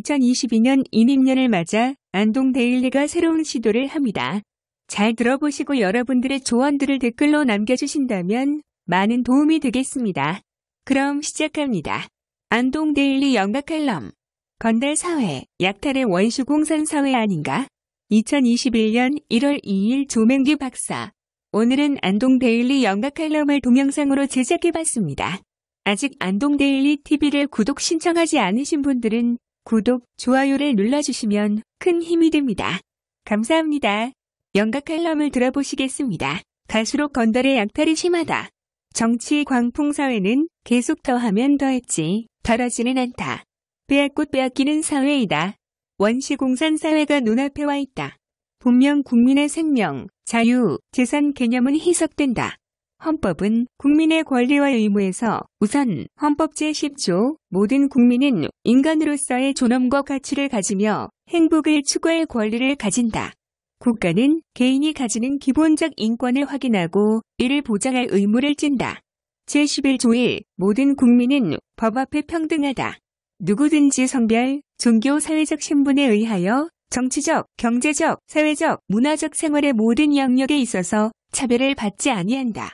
2022년 인입년을 맞아 안동 데일리가 새로운 시도를 합니다. 잘 들어보시고 여러분들의 조언들을 댓글로 남겨주신다면 많은 도움이 되겠습니다. 그럼 시작합니다. 안동 데일리 연가 칼럼 건달 사회 약탈의 원수 공산 사회 아닌가? 2021년 1월 2일 조명기 박사 오늘은 안동 데일리 연가 칼럼을 동영상으로 제작해봤습니다. 아직 안동 데일리 TV를 구독 신청하지 않으신 분들은 구독, 좋아요를 눌러주시면 큰 힘이 됩니다. 감사합니다. 영가 칼럼을 들어보시겠습니다. 갈수록 건달의 약탈이 심하다. 정치 광풍 사회는 계속 더하면 더했지 덜하지는 않다. 빼앗고 빼앗기는 사회이다. 원시공산 사회가 눈앞에 와 있다. 분명 국민의 생명, 자유, 재산 개념은 희석된다. 헌법은 국민의 권리와 의무에서 우선 헌법 제10조 모든 국민은 인간으로서의 존엄과 가치를 가지며 행복을 추구할 권리를 가진다. 국가는 개인이 가지는 기본적 인권을 확인하고 이를 보장할 의무를 찐다 제11조 1. 모든 국민은 법 앞에 평등하다. 누구든지 성별, 종교, 사회적 신분에 의하여 정치적, 경제적, 사회적, 문화적 생활의 모든 영역에 있어서 차별을 받지 아니한다.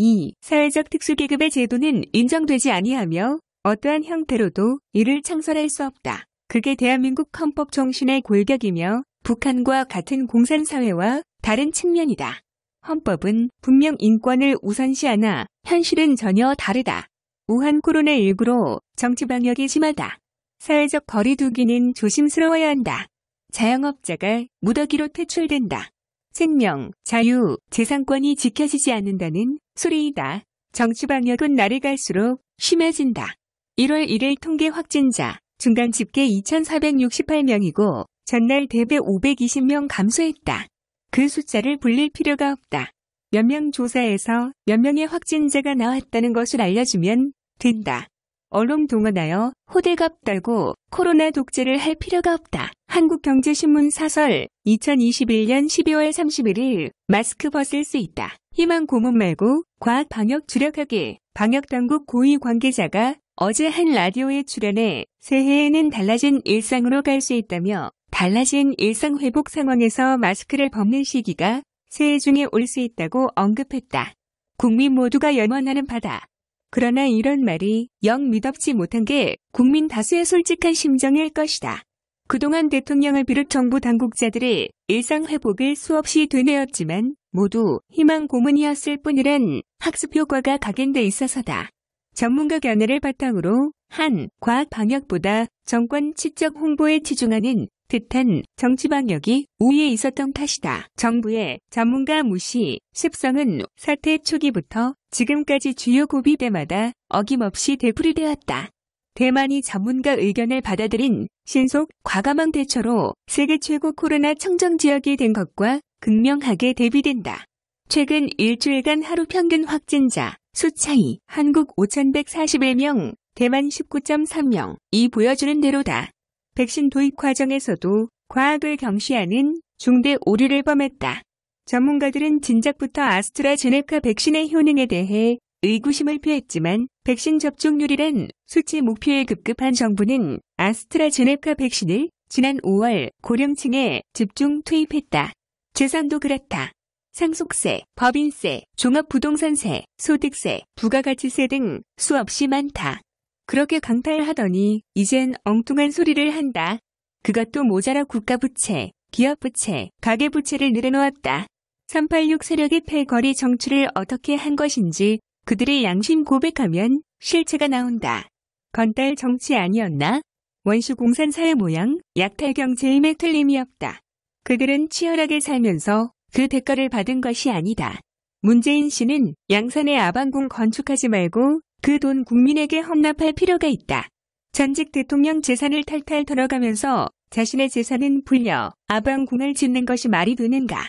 2. 사회적 특수계급의 제도는 인정되지 아니하며 어떠한 형태로도 이를 창설할 수 없다. 그게 대한민국 헌법 정신의 골격이며 북한과 같은 공산사회와 다른 측면이다. 헌법은 분명 인권을 우선시하나 현실은 전혀 다르다. 우한 코로나19로 정치 방역이 심하다. 사회적 거리두기는 조심스러워야 한다. 자영업자가 무더기로 퇴출된다. 생명, 자유, 재산권이 지켜지지 않는다는 소리이다. 정치방역은 날이 갈수록 심해진다. 1월 1일 통계 확진자 중간 집계 2,468명이고 전날 대비 520명 감소했다. 그 숫자를 불릴 필요가 없다. 몇 명 조사에서 몇 명의 확진자가 나왔다는 것을 알려주면 된다. 언론 동원하여 호들갑 떨고 코로나 독재를 할 필요가 없다. 한국경제신문 사설 2021년 12월 31일 마스크 벗을 수 있다. 희망 고문 말고 과학 방역 주력하기 방역당국 고위 관계자가 어제 한 라디오에 출연해 새해에는 달라진 일상으로 갈 수 있다며 달라진 일상 회복 상황에서 마스크를 벗는 시기가 새해 중에 올 수 있다고 언급했다. 국민 모두가 염원하는 바다. 그러나 이런 말이 영 믿업지 못한 게 국민 다수의 솔직한 심정일 것이다. 그동안 대통령을 비롯 정부 당국자들이 일상 회복을 수없이 되뇌었지만 모두 희망 고문이었을 뿐이란 학습 효과가 각인돼 있어서다. 전문가 견해를 바탕으로 한 과학 방역보다 정권 지적 홍보에 치중하는 듯한 정치 방역이 우위에 있었던 탓이다. 정부의 전문가 무시, 습성은 사태 초기부터 지금까지 주요 고비대마다 어김없이 되풀이되었다. 대만이 전문가 의견을 받아들인 신속 과감한 대처로 세계 최고 코로나 청정 지역이 된 것과 극명하게 대비된다. 최근 일주일간 하루 평균 확진자 수 차이 한국 5,141명, 대만 19.3명 이 보여주는 대로다. 백신 도입 과정에서도 과학을 경시하는 중대 오류를 범했다. 전문가들은 진작부터 아스트라제네카 백신의 효능에 대해 의구심을 표했지만 백신 접종률이란 수치 목표에 급급한 정부는 아스트라제네카 백신을 지난 5월 고령층에 집중 투입했다. 재산도 그렇다. 상속세, 법인세, 종합부동산세, 소득세, 부가가치세 등 수없이 많다. 그렇게 강탈하더니 이젠 엉뚱한 소리를 한다. 그것도 모자라 국가부채, 기업부채, 가계부채를 늘어놓았다. 386 세력의 패거리 정치를 어떻게 한 것인지 그들의 양심 고백하면 실체가 나온다. 건달 정치 아니었나? 원시 공산사의 모양, 약탈 경제임에 틀림이 없다. 그들은 치열하게 살면서 그 대가를 받은 것이 아니다. 문재인 씨는 양산의 아방궁 건축하지 말고 그 돈 국민에게 헌납할 필요가 있다. 전직 대통령 재산을 탈탈 털어가면서 자신의 재산은 불려 아방궁을 짓는 것이 말이 되는가.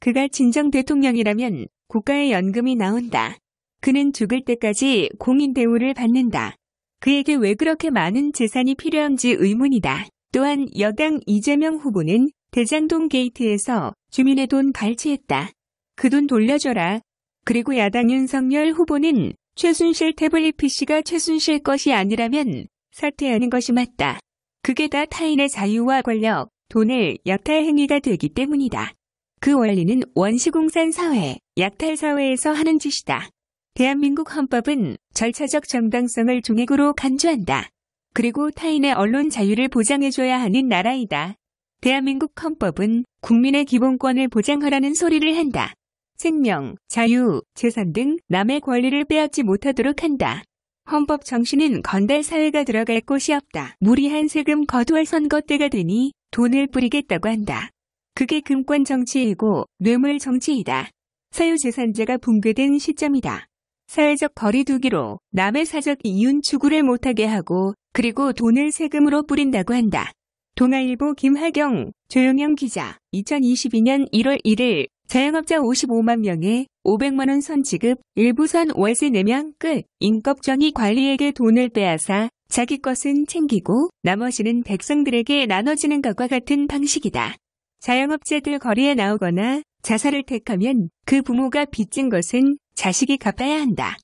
그가 진정 대통령이라면 국가의 연금이 나온다. 그는 죽을 때까지 공인 대우를 받는다. 그에게 왜 그렇게 많은 재산이 필요한지 의문이다. 또한 여당 이재명 후보는 대장동 게이트에서 주민의 돈 갈취했다. 그 돈 돌려줘라. 그리고 야당 윤석열 후보는 최순실 태블릿 PC가 최순실 것이 아니라면 사퇴하는 것이 맞다. 그게 다 타인의 자유와 권력, 돈을 약탈 행위가 되기 때문이다. 그 원리는 원시공산 사회, 약탈 사회에서 하는 짓이다. 대한민국 헌법은 절차적 정당성을 중액으로 간주한다. 그리고 타인의 언론 자유를 보장해줘야 하는 나라이다. 대한민국 헌법은 국민의 기본권을 보장하라는 소리를 한다. 생명, 자유, 재산 등 남의 권리를 빼앗지 못하도록 한다. 헌법 정신은 건달 사회가 들어갈 곳이 없다. 무리한 세금 거두할 선거 때가 되니 돈을 뿌리겠다고 한다. 그게 금권 정치이고 뇌물 정치이다. 사유재산제가 붕괴된 시점이다. 사회적 거리두기로 남의 사적 이윤 추구를 못하게 하고 그리고 돈을 세금으로 뿌린다고 한다. 동아일보 김하경, 조용영 기자, 2022년 1월 1일 자영업자 55만 명에 500만원 선지급, 일부선 월세 내면 네 끝, 인겁정이 관리에게 돈을 빼앗아 자기 것은 챙기고 나머지는 백성들에게 나눠지는 것과 같은 방식이다. 자영업자들 거리에 나오거나 자살을 택하면 그 부모가 빚진 것은 자식이 갚아야 한다.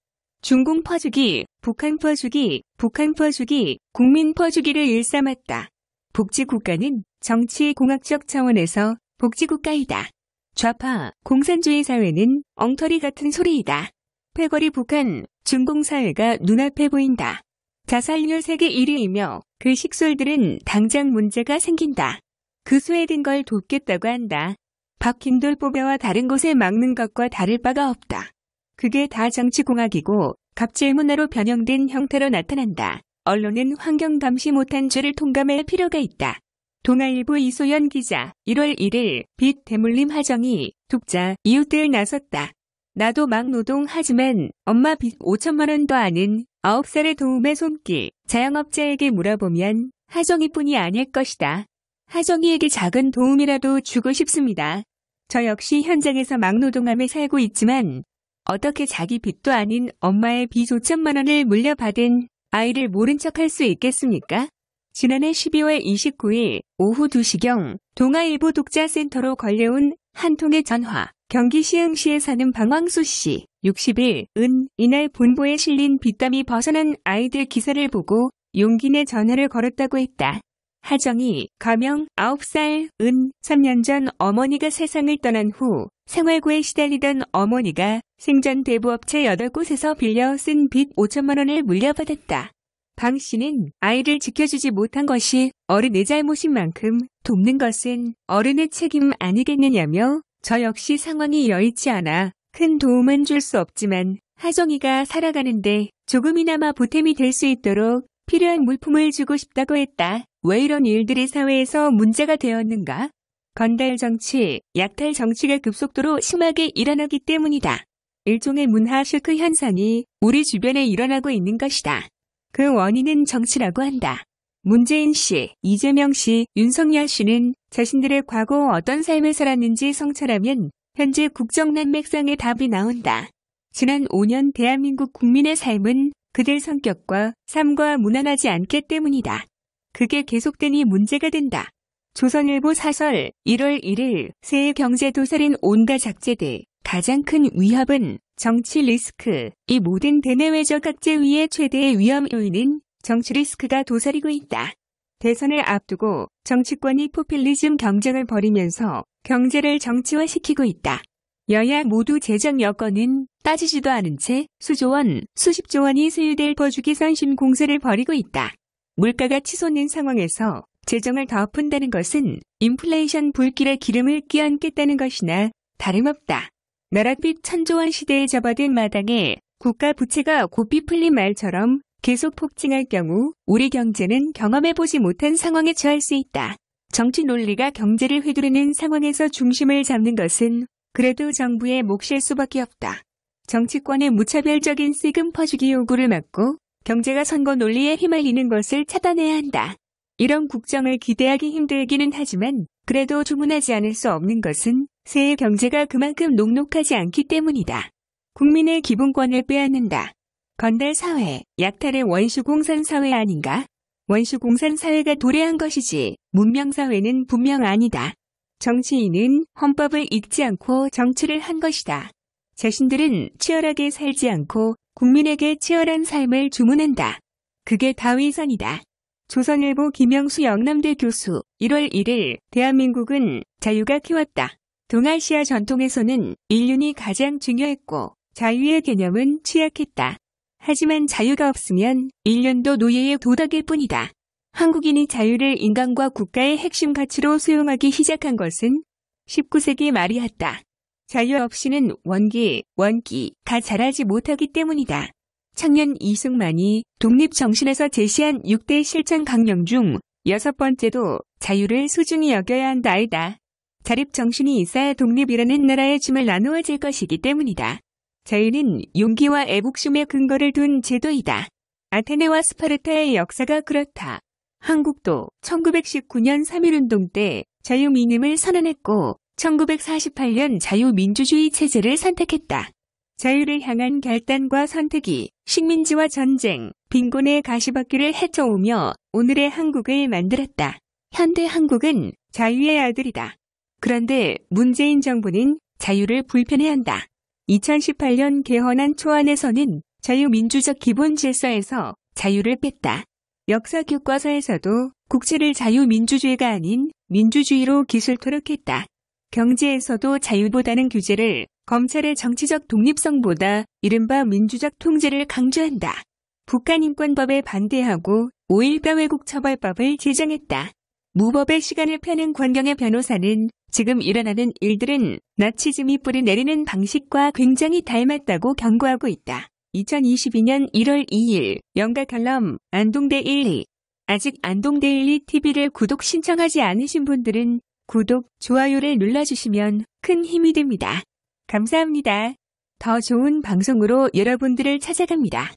중공 퍼주기, 북한 퍼주기, 북한 퍼주기, 국민 퍼주기를 일삼았다. 복지국가는 정치공학적 차원에서 복지국가이다. 좌파 공산주의 사회는 엉터리 같은 소리이다. 패거리 북한 중공사회가 눈앞에 보인다. 자살률 세계 1위이며 그 식솔들은 당장 문제가 생긴다. 그 스웨덴 걸 돕겠다고 한다. 박힘돌뽀배와 다른 곳에 막는 것과 다를 바가 없다. 그게 다 정치공학이고 갑질 문화로 변형된 형태로 나타난다. 언론은 환경 감시 못한 죄를 통감할 필요가 있다. 동아일보 이소연 기자 1월 1일 빛 대물림 하정이 독자 이웃들 나섰다. 나도 막 노동하지만 엄마 빚 5천만 원도 아닌 9살의 도움의 손길 자영업자에게 물어보면 하정이뿐이 아닐 것이다. 하정이에게 작은 도움이라도 주고 싶습니다. 저 역시 현장에서 막 노동하며 살고 있지만 어떻게 자기 빚도 아닌 엄마의 빚 5천만 원을 물려받은 아이를 모른 척 할 수 있겠습니까? 지난해 12월 29일 오후 2시경 동아일보 독자센터로 걸려온 한 통의 전화. 경기 시흥시에 사는 방황수 씨 60일 은 이날 본부에 실린 빗감이 벗어난 아이들 기사를 보고 용기 내 전화를 걸었다고 했다. 하정이 가명 9살 은 3년 전 어머니가 세상을 떠난 후 생활고에 시달리던 어머니가 생전 대부업체 8곳에서 빌려 쓴 빚 5천만 원을 물려받았다. 방 씨는 아이를 지켜주지 못한 것이 어른의 잘못인 만큼 돕는 것은 어른의 책임 아니겠느냐며 저 역시 상황이 여의치 않아 큰 도움은 줄 수 없지만 하정이가 살아가는데 조금이나마 보탬이 될 수 있도록 필요한 물품을 주고 싶다고 했다. 왜 이런 일들이 사회에서 문제가 되었는가? 건달 정치, 약탈 정치가 급속도로 심하게 일어나기 때문이다. 일종의 문화 쇼크 현상이 우리 주변에 일어나고 있는 것이다. 그 원인은 정치라고 한다. 문재인 씨, 이재명 씨, 윤석열 씨는 자신들의 과거 어떤 삶을 살았는지 성찰하면 현재 국정난 맥상의 답이 나온다. 지난 5년 대한민국 국민의 삶은 그들 성격과 삶과 무난하지 않기 때문이다. 그게 계속되니 문제가 된다. 조선일보 사설 1월 1일 새해 경제 도살인 온다 작제대 가장 큰 위협은 정치 리스크 이 모든 대내외적 각제 위의 최대의 위험 요인인 정치 리스크가 도사리고 있다. 대선을 앞두고 정치권이 포퓰리즘 경쟁을 벌이면서 경제를 정치화시키고 있다. 여야 모두 재정 여건은 따지지도 않은 채 수조원, 수십조원이 소유될 버주기 선심 공세를 벌이고 있다. 물가가 치솟는 상황에서 재정을 더 푼다는 것은 인플레이션 불길에 기름을 끼얹겠다는 것이나 다름없다. 나랏빛 천조원 시대에 접어든 마당에 국가 부채가 고삐 풀린 말처럼 계속 폭증할 경우 우리 경제는 경험해보지 못한 상황에 처할 수 있다. 정치 논리가 경제를 휘두르는 상황에서 중심을 잡는 것은 그래도 정부의 몫일 수밖에 없다. 정치권의 무차별적인 세금 퍼주기 요구를 막고 경제가 선거 논리에 휘말리는 것을 차단해야 한다. 이런 국정을 기대하기 힘들기는 하지만 그래도 주문하지 않을 수 없는 것은 새해 경제가 그만큼 녹록하지 않기 때문이다. 국민의 기본권을 빼앗는다. 건달 사회, 약탈의 원수공산 사회 아닌가? 원수공산 사회가 도래한 것이지 문명 사회는 분명 아니다. 정치인은 헌법을 읽지 않고 정치를 한 것이다. 자신들은 치열하게 살지 않고 국민에게 치열한 삶을 주문한다. 그게 다위선이다. 조선일보 김영수 영남대 교수 1월 1일 대한민국은 자유가 키웠다. 동아시아 전통에서는 인륜이 가장 중요했고 자유의 개념은 취약했다. 하지만 자유가 없으면 인륜도 노예의 도덕일 뿐이다. 한국인이 자유를 인간과 국가의 핵심 가치로 수용하기 시작한 것은 19세기 말이었다. 자유 없이는 원기, 원기 다 자라지 못하기 때문이다. 청년 이승만이 독립정신에서 제시한 6대 실천 강령 중 여섯 번째도 자유를 소중히 여겨야 한다이다. 자립정신이 있어야 독립이라는 나라의 짐을 나누어질 것이기 때문이다. 자유는 용기와 애국심의 근거를 둔 제도이다. 아테네와 스파르타의 역사가 그렇다. 한국도 1919년 3.1운동 때 자유민임을 선언했고 1948년 자유민주주의 체제를 선택했다. 자유를 향한 결단과 선택이 식민지와 전쟁, 빈곤의 가시밭길을 헤쳐오며 오늘의 한국을 만들었다. 현대 한국은 자유의 아들이다. 그런데 문재인 정부는 자유를 불편해한다. 2018년 개헌안 초안에서는 자유민주적 기본 질서에서 자유를 뺐다. 역사 교과서에서도 국제를 자유민주주의가 아닌 민주주의로 기술토록 했다. 경제에서도 자유보다는 규제를 검찰의 정치적 독립성보다 이른바 민주적 통제를 강조한다. 북한 인권법에 반대하고 5.18 외국 처벌법을 제정했다. 무법의 시간을 펴는 권경의 변호사는 지금 일어나는 일들은 나치즘이 뿌리내리는 방식과 굉장히 닮았다고 경고하고 있다. 2022년 1월 2일 영가 칼럼 안동대 1리 아직 안동대 1리 TV를 구독 신청하지 않으신 분들은 구독, 좋아요를 눌러주시면 큰 힘이 됩니다. 감사합니다. 더 좋은 방송으로 여러분들을 찾아갑니다.